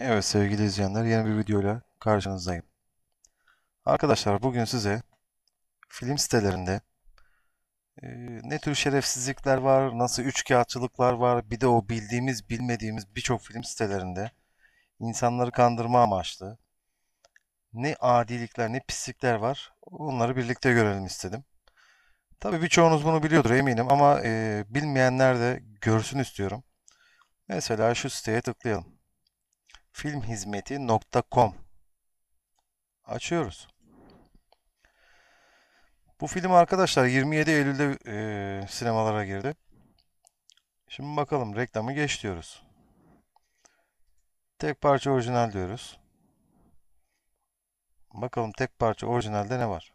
Evet sevgili izleyenler yeni bir videoyla karşınızdayım. Arkadaşlar bugün size film sitelerinde e, ne tür şerefsizlikler var, nasıl üçkağıtçılıklar var, bir de o bildiğimiz bilmediğimiz birçok film sitelerinde insanları kandırma amaçlı ne adilikler ne pislikler var onları birlikte görelim istedim. Tabi birçoğunuz bunu biliyordur eminim ama e, bilmeyenler de görsün istiyorum. Mesela şu siteye tıklayalım filmhizmeti.com açıyoruz. Bu film arkadaşlar 27 Eylül'de e, sinemalara girdi. Şimdi bakalım reklamı geç diyoruz. Tek parça orijinal diyoruz. Bakalım tek parça orijinalde ne var?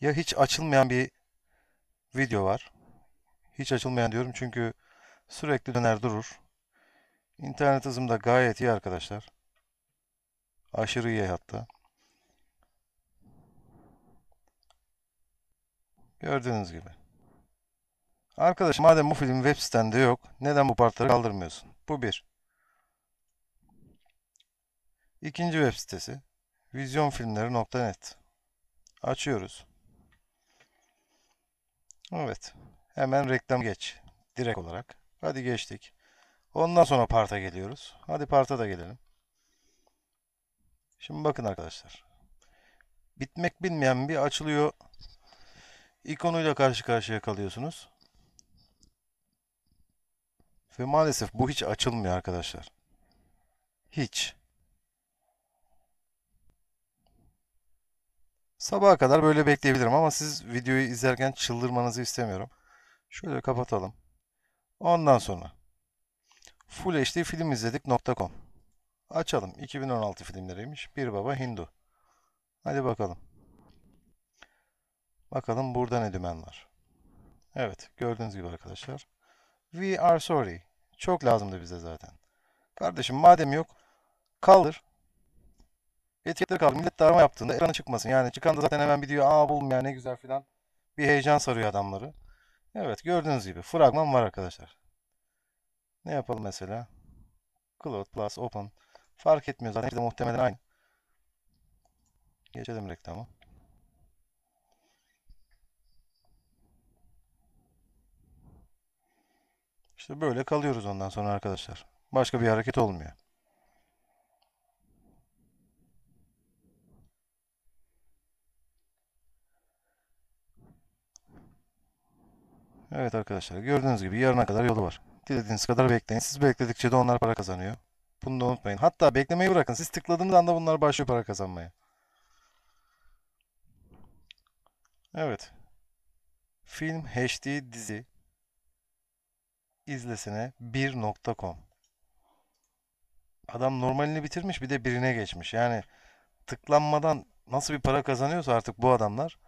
Ya hiç açılmayan bir video var. Hiç açılmayan diyorum çünkü sürekli döner durur. İnternet hızım da gayet iyi arkadaşlar. Aşırı iyi hatta. Gördüğünüz gibi. Arkadaş madem bu film web sitende yok neden bu partları kaldırmıyorsun? Bu bir. İkinci web sitesi vizyonfilmleri.net Açıyoruz. Evet. Hemen reklam geç. Direkt olarak. Hadi geçtik. Ondan sonra parta geliyoruz. Hadi parta da gelelim. Şimdi bakın arkadaşlar. Bitmek bilmeyen bir açılıyor. İkonuyla karşı karşıya kalıyorsunuz. Ve maalesef bu hiç açılmıyor arkadaşlar. Hiç. Sabaha kadar böyle bekleyebilirim ama siz videoyu izlerken çıldırmanızı istemiyorum. Şöyle kapatalım. Ondan sonra fullhdfilmizledik.com Açalım. 2016 filmleriymiş. Bir Baba Hindu. Hadi bakalım. Bakalım burada ne dümen var. Evet. Gördüğünüz gibi arkadaşlar. We are sorry. Çok lazımdı bize zaten. Kardeşim madem yok kaldır. Etiketleri kaldır. Millet darma yaptığında ekranı çıkmasın. Yani çıkan da zaten hemen bir diyor. Aa buldum ya ne güzel filan. Bir heyecan sarıyor adamları. Evet gördüğünüz gibi fragman var arkadaşlar. Ne yapalım mesela? Cloud plus open. Fark etmiyor zaten. muhtemelen aynı. Geçelim reklamı. İşte böyle kalıyoruz ondan sonra arkadaşlar. Başka bir hareket olmuyor. Evet arkadaşlar gördüğünüz gibi yarına kadar yolu var. Dilediğiniz kadar bekleyin. Siz bekledikçe de onlar para kazanıyor. Bunu da unutmayın. Hatta beklemeyi bırakın. Siz tıkladığınız anda bunlar başlıyor para kazanmaya. Evet. Film HD dizi izlesine 1.com Adam normalini bitirmiş bir de birine geçmiş. Yani tıklanmadan nasıl bir para kazanıyorsa artık bu adamlar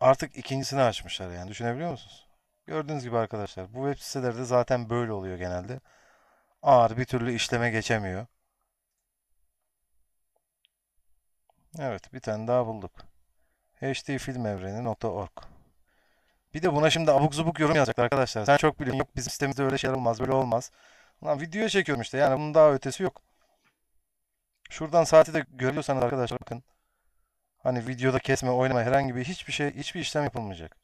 artık ikincisini açmışlar yani düşünebiliyor musunuz? Gördüğünüz gibi arkadaşlar bu web sitelerde zaten böyle oluyor genelde. Ağır bir türlü işleme geçemiyor. Evet bir tane daha bulduk. hdfilmevreni.org Bir de buna şimdi abuk zubuk yorum yazacaklar arkadaşlar. Sen çok biliyorsun yok bizim sitemizde öyle şeyler olmaz böyle olmaz. Lan video çekiyorum işte yani bunun daha ötesi yok. Şuradan saati de görüyorsanız arkadaşlar bakın. Hani videoda kesme oynama herhangi bir hiçbir şey hiçbir işlem yapılmayacak.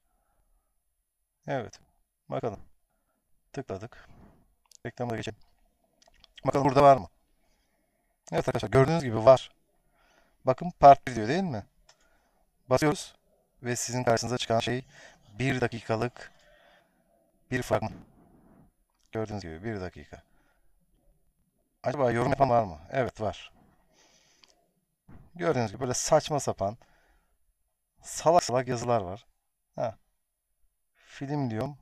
Evet. Bakalım. Tıkladık. Reklama geçelim. Bakalım burada var mı? Evet arkadaşlar gördüğünüz gibi var. Bakın part 1 diyor değil mi? Basıyoruz ve sizin karşınıza çıkan şey 1 dakikalık bir fragman. Gördüğünüz gibi 1 dakika. Acaba yorum yapan var mı? Evet var. Gördüğünüz gibi böyle saçma sapan salak salak yazılar var. Ha. Film diyorum.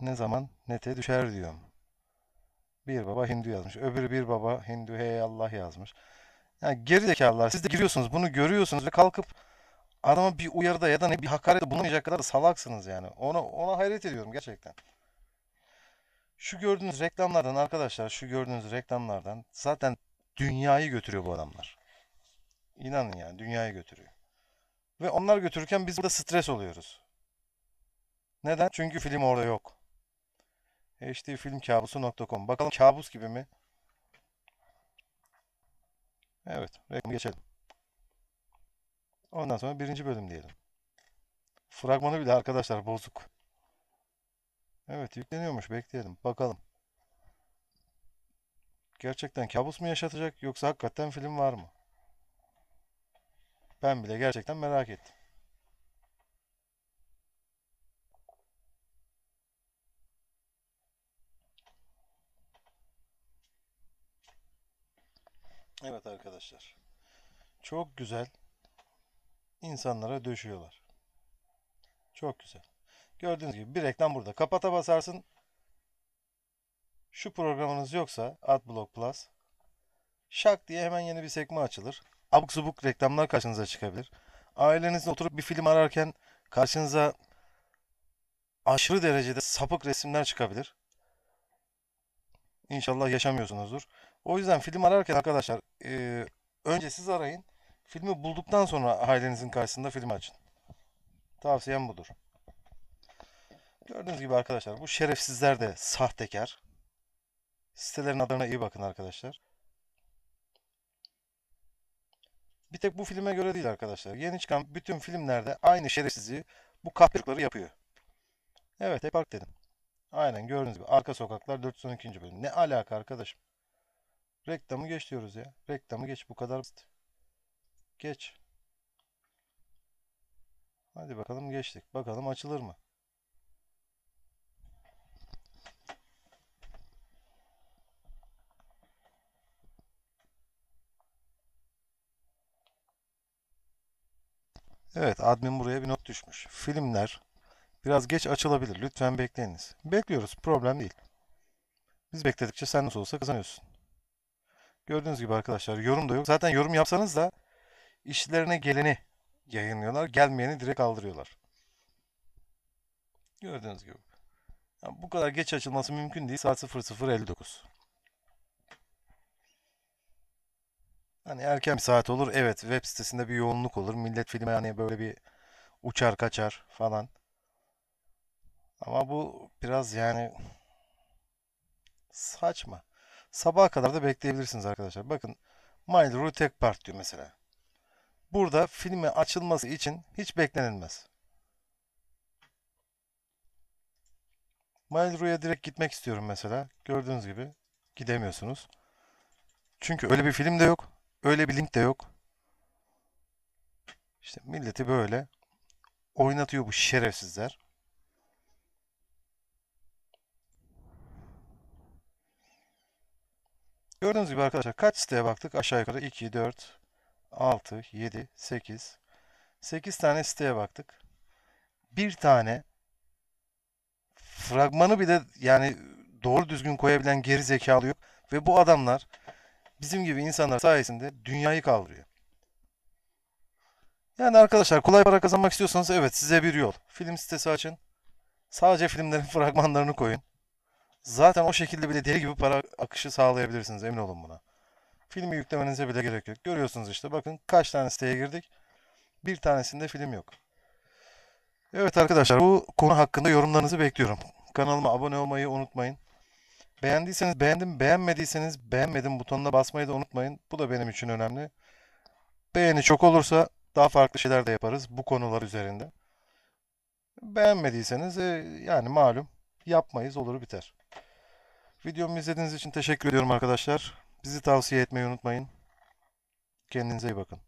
Ne zaman nete düşer diyorum. Bir baba Hindu yazmış. Öbürü bir baba Hindu hey Allah yazmış. Yani geri zekalılar siz de giriyorsunuz bunu görüyorsunuz ve kalkıp adama bir uyarıda ya da ne bir hakarette bulunmayacak kadar salaksınız yani. Ona ona hayret ediyorum gerçekten. Şu gördüğünüz reklamlardan arkadaşlar şu gördüğünüz reklamlardan zaten dünyayı götürüyor bu adamlar. İnanın yani dünyayı götürüyor. Ve onlar götürürken biz burada stres oluyoruz. Neden? Çünkü film orada yok. hdfilmkabusu.com Bakalım kabus gibi mi? Evet. Reklamı geçelim. Ondan sonra birinci bölüm diyelim. Fragmanı bile arkadaşlar bozuk. Evet yükleniyormuş. Bekleyelim. Bakalım. Gerçekten kabus mu yaşatacak yoksa hakikaten film var mı? Ben bile gerçekten merak ettim. Evet arkadaşlar. Çok güzel insanlara döşüyorlar. Çok güzel. Gördüğünüz gibi bir reklam burada. Kapata basarsın. Şu programınız yoksa AdBlock Plus şak diye hemen yeni bir sekme açılır. Abuk subuk reklamlar karşınıza çıkabilir. Ailenizle oturup bir film ararken karşınıza aşırı derecede sapık resimler çıkabilir. İnşallah yaşamıyorsunuzdur. O yüzden film ararken arkadaşlar e, önce siz arayın. Filmi bulduktan sonra ailenizin karşısında film açın. Tavsiyem budur. Gördüğünüz gibi arkadaşlar bu şerefsizler de sahtekar. Sitelerin adlarına iyi bakın arkadaşlar. Bir tek bu filme göre değil arkadaşlar. Yeni çıkan bütün filmlerde aynı şerefsizliği bu kahpırıkları yapıyor. Evet hep park dedim. Aynen gördüğünüz gibi arka sokaklar 412. bölüm. Ne alaka arkadaşım? Reklamı geç diyoruz ya. Reklamı geç bu kadar basit. Geç. Hadi bakalım geçtik. Bakalım açılır mı? Evet admin buraya bir not düşmüş. Filmler biraz geç açılabilir. Lütfen bekleyiniz. Bekliyoruz. Problem değil. Biz bekledikçe sen nasıl olsa kazanıyorsun. Gördüğünüz gibi arkadaşlar yorum da yok. Zaten yorum yapsanız da işlerine geleni yayınlıyorlar. Gelmeyeni direkt kaldırıyorlar. Gördüğünüz gibi. Yani bu kadar geç açılması mümkün değil. Saat 00.59. Hani erken bir saat olur. Evet web sitesinde bir yoğunluk olur. Millet filme hani böyle bir uçar kaçar falan. Ama bu biraz yani saçma. Sabaha kadar da bekleyebilirsiniz arkadaşlar. Bakın My Little Tek Part diyor mesela. Burada filme açılması için hiç beklenilmez. Mailru'ya direkt gitmek istiyorum mesela. Gördüğünüz gibi gidemiyorsunuz. Çünkü öyle bir film de yok. Öyle bir link de yok. İşte milleti böyle oynatıyor bu şerefsizler. Gördüğünüz gibi arkadaşlar kaç siteye baktık? Aşağı yukarı 2, 4, 6, 7, 8. 8 tane siteye baktık. Bir tane fragmanı de yani doğru düzgün koyabilen geri zekalı yok. Ve bu adamlar bizim gibi insanlar sayesinde dünyayı kaldırıyor. Yani arkadaşlar kolay para kazanmak istiyorsanız evet size bir yol. Film sitesi açın. Sadece filmlerin fragmanlarını koyun. Zaten o şekilde bile deli gibi para akışı sağlayabilirsiniz emin olun buna. Filmi yüklemenize bile gerek yok. Görüyorsunuz işte bakın kaç tane siteye girdik. Bir tanesinde film yok. Evet arkadaşlar bu konu hakkında yorumlarınızı bekliyorum. Kanalıma abone olmayı unutmayın. Beğendiyseniz beğendim, beğenmediyseniz beğenmedim butonuna basmayı da unutmayın. Bu da benim için önemli. Beğeni çok olursa daha farklı şeyler de yaparız bu konular üzerinde. Beğenmediyseniz e, yani malum yapmayız olur biter. Videomu izlediğiniz için teşekkür ediyorum arkadaşlar. Bizi tavsiye etmeyi unutmayın. Kendinize iyi bakın.